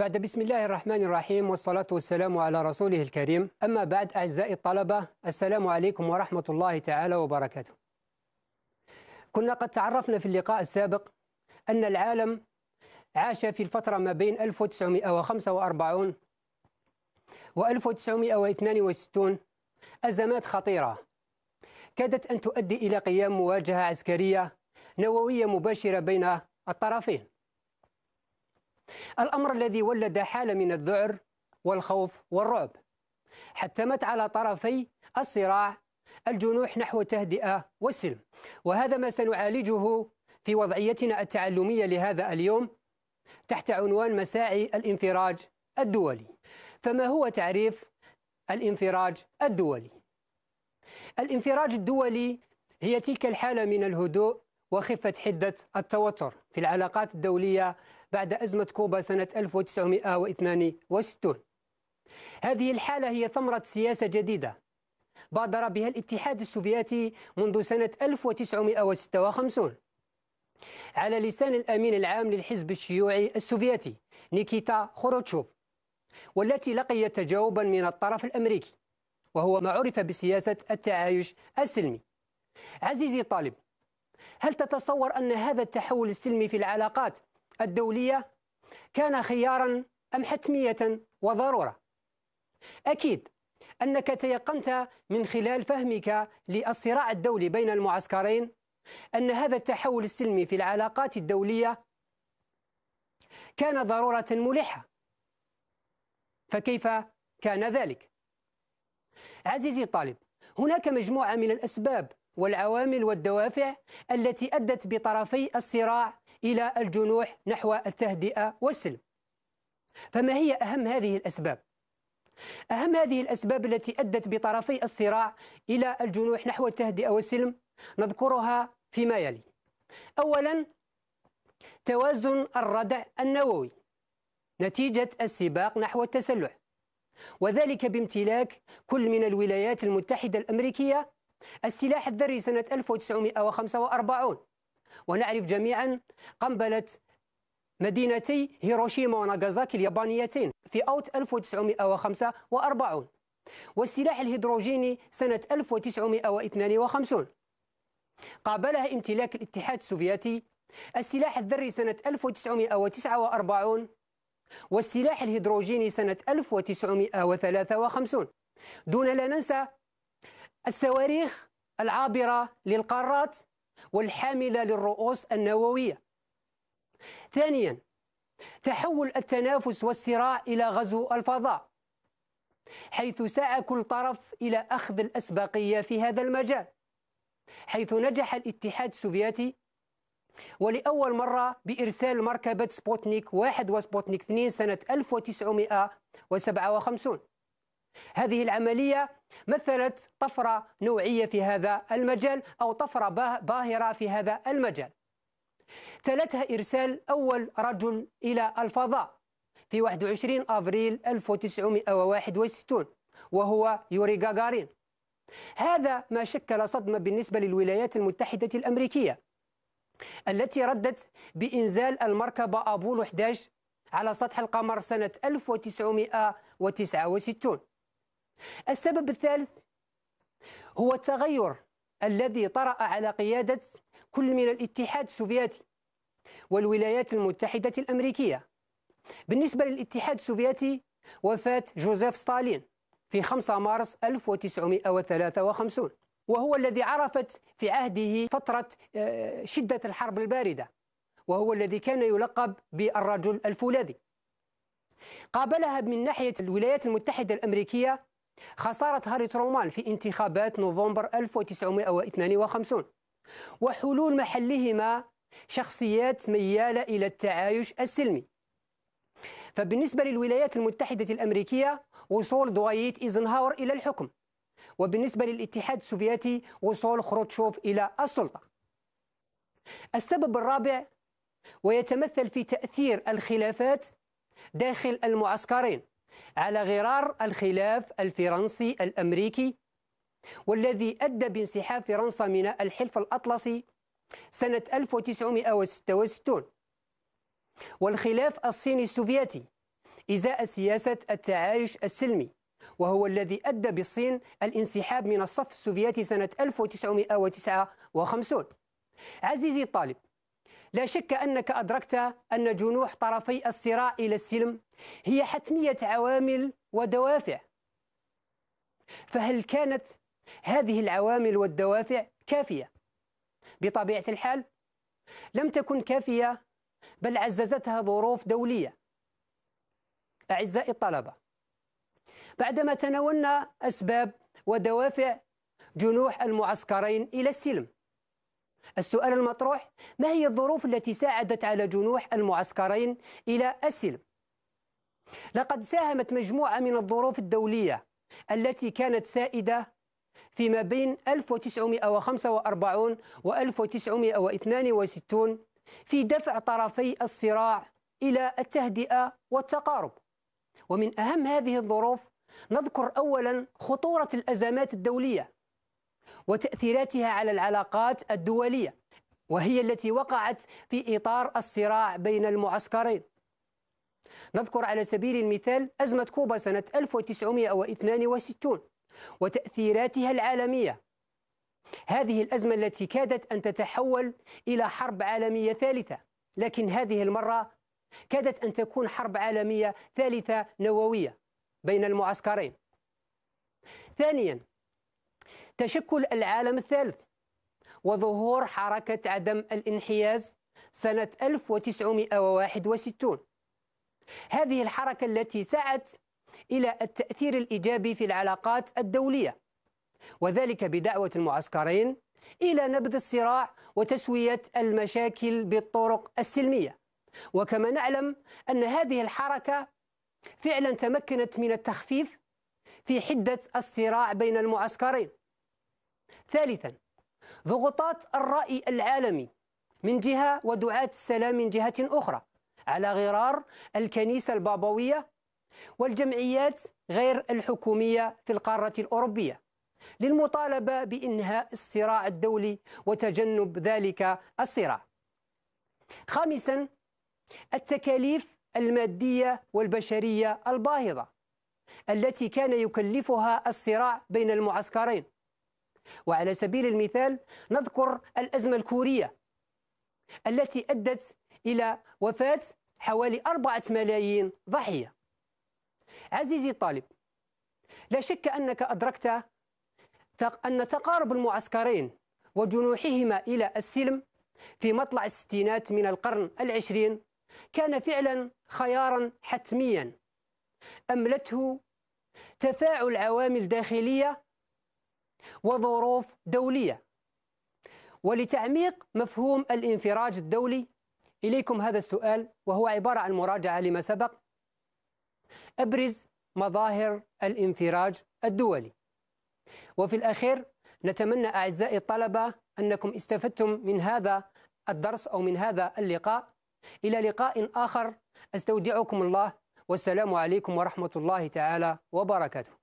بعد بسم الله الرحمن الرحيم والصلاة والسلام على رسوله الكريم أما بعد أعزائي الطلبة السلام عليكم ورحمة الله تعالى وبركاته كنا قد تعرفنا في اللقاء السابق أن العالم عاش في الفترة ما بين 1945 و 1962 أزمات خطيرة كادت أن تؤدي إلى قيام مواجهة عسكرية نووية مباشرة بين الطرفين الأمر الذي ولد حالة من الذعر والخوف والرعب حتمت على طرفي الصراع الجنوح نحو التهدئة والسلم وهذا ما سنعالجه في وضعيتنا التعلمية لهذا اليوم تحت عنوان مساعي الانفراج الدولي فما هو تعريف الانفراج الدولي الانفراج الدولي هي تلك الحالة من الهدوء وخفة حدة التوتر في العلاقات الدولية بعد أزمة كوبا سنة 1962 هذه الحالة هي ثمرة سياسة جديدة بادر بها الاتحاد السوفيتي منذ سنة 1956 على لسان الأمين العام للحزب الشيوعي السوفيتي نيكيتا خروتشوف والتي لقيت تجاوبا من الطرف الأمريكي وهو ما عرف بسياسة التعايش السلمي عزيزي طالب هل تتصور أن هذا التحول السلمي في العلاقات الدولية كان خيارا أم حتمية وضرورة؟ أكيد أنك تيقنت من خلال فهمك للصراع الدولي بين المعسكرين أن هذا التحول السلمي في العلاقات الدولية كان ضرورة ملحة فكيف كان ذلك؟ عزيزي الطالب هناك مجموعة من الأسباب والعوامل والدوافع التي أدت بطرفي الصراع إلى الجنوح نحو التهدئة والسلم فما هي أهم هذه الأسباب؟ أهم هذه الأسباب التي أدت بطرفي الصراع إلى الجنوح نحو التهدئة والسلم نذكرها فيما يلي أولا توازن الردع النووي نتيجة السباق نحو التسلح وذلك بامتلاك كل من الولايات المتحدة الأمريكية السلاح الذري سنة 1945 ونعرف جميعا قنبلة مدينتي هيروشيما وناغازاكي اليابانيتين في أوت 1945 والسلاح الهيدروجيني سنة 1952 قابلها امتلاك الاتحاد السوفيتي السلاح الذري سنة 1949 والسلاح الهيدروجيني سنة 1953 دون لا ننسى الصواريخ العابرة للقارات والحاملة للرؤوس النووية ثانيا تحول التنافس والصراع إلى غزو الفضاء حيث سعى كل طرف إلى أخذ الأسبقية في هذا المجال حيث نجح الاتحاد السوفيتي ولأول مرة بإرسال مركبة سبوتنيك 1 وسبوتنيك 2 سنة 1957 هذه العملية مثلت طفرة نوعية في هذا المجال أو طفرة باهرة في هذا المجال تلتها إرسال أول رجل إلى الفضاء في 21 أفريل 1961 وهو يوري غاغارين هذا ما شكل صدمة بالنسبة للولايات المتحدة الأمريكية التي ردت بإنزال المركبة أبولو 11 على سطح القمر سنة 1969 السبب الثالث هو التغير الذي طرأ على قيادة كل من الاتحاد السوفيتي والولايات المتحدة الأمريكية بالنسبة للاتحاد السوفيتي وفاة جوزيف ستالين في 5 مارس 1953 وهو الذي عرفت في عهده فترة آه، شدة الحرب الباردة وهو الذي كان يلقب بالرجل الفولاذي قابلها من ناحية الولايات المتحدة الأمريكية خسارة هاري ترومان في انتخابات نوفمبر 1952 وحلول محلهما شخصيات ميالة إلى التعايش السلمي فبالنسبة للولايات المتحدة الأمريكية وصول دوايت إيزنهاور إلى الحكم وبالنسبة للاتحاد السوفيتي وصول خروتشوف إلى السلطة السبب الرابع ويتمثل في تأثير الخلافات داخل المعسكرين على غرار الخلاف الفرنسي الأمريكي والذي أدى بانسحاب فرنسا من الحلف الأطلسي سنة 1966 والخلاف الصيني السوفيتي إزاء سياسة التعايش السلمي وهو الذي أدى بالصين الانسحاب من الصف السوفيتي سنة 1959 عزيزي الطالب لا شك أنك أدركت أن جنوح طرفي الصراع إلى السلم هي حتمية عوامل ودوافع فهل كانت هذه العوامل والدوافع كافية؟ بطبيعة الحال لم تكن كافية بل عززتها ظروف دولية أعزائي الطلبة بعدما تناولنا أسباب ودوافع جنوح المعسكرين إلى السلم السؤال المطروح ما هي الظروف التي ساعدت على جنوح المعسكرين إلى السلم؟ لقد ساهمت مجموعة من الظروف الدولية التي كانت سائدة فيما بين 1945 و 1962 في دفع طرفي الصراع إلى التهدئة والتقارب ومن أهم هذه الظروف نذكر أولا خطورة الأزمات الدولية وتأثيراتها على العلاقات الدولية وهي التي وقعت في إطار الصراع بين المعسكرين نذكر على سبيل المثال أزمة كوبا سنة 1962 وتأثيراتها العالمية هذه الأزمة التي كادت أن تتحول إلى حرب عالمية ثالثة لكن هذه المرة كادت أن تكون حرب عالمية ثالثة نووية بين المعسكرين ثانيا تشكل العالم الثالث وظهور حركة عدم الانحياز سنة 1961 هذه الحركة التي سعت إلى التأثير الإيجابي في العلاقات الدولية وذلك بدعوة المعسكرين إلى نبذ الصراع وتسوية المشاكل بالطرق السلمية وكما نعلم أن هذه الحركة فعلا تمكنت من التخفيف في حدة الصراع بين المعسكرين ثالثا ضغوطات الرأي العالمي من جهة ودعاة السلام من جهة أخرى على غرار الكنيسة البابوية والجمعيات غير الحكومية في القارة الأوروبية للمطالبة بإنهاء الصراع الدولي وتجنب ذلك الصراع. خامسا التكاليف المادية والبشرية الباهظة التي كان يكلفها الصراع بين المعسكرين وعلى سبيل المثال نذكر الأزمة الكورية التي أدت إلى وفاة حوالي أربعة ملايين ضحية عزيزي الطالب لا شك أنك أدركت أن تقارب المعسكرين وجنوحهما إلى السلم في مطلع الستينات من القرن العشرين كان فعلا خيارا حتميا أملته تفاعل عوامل داخلية وظروف دولية ولتعميق مفهوم الانفراج الدولي إليكم هذا السؤال وهو عبارة عن مراجعة لما سبق أبرز مظاهر الانفراج الدولي وفي الأخير نتمنى أعزائي الطلبة أنكم استفدتم من هذا الدرس أو من هذا اللقاء إلى لقاء آخر أستودعكم الله والسلام عليكم ورحمة الله تعالى وبركاته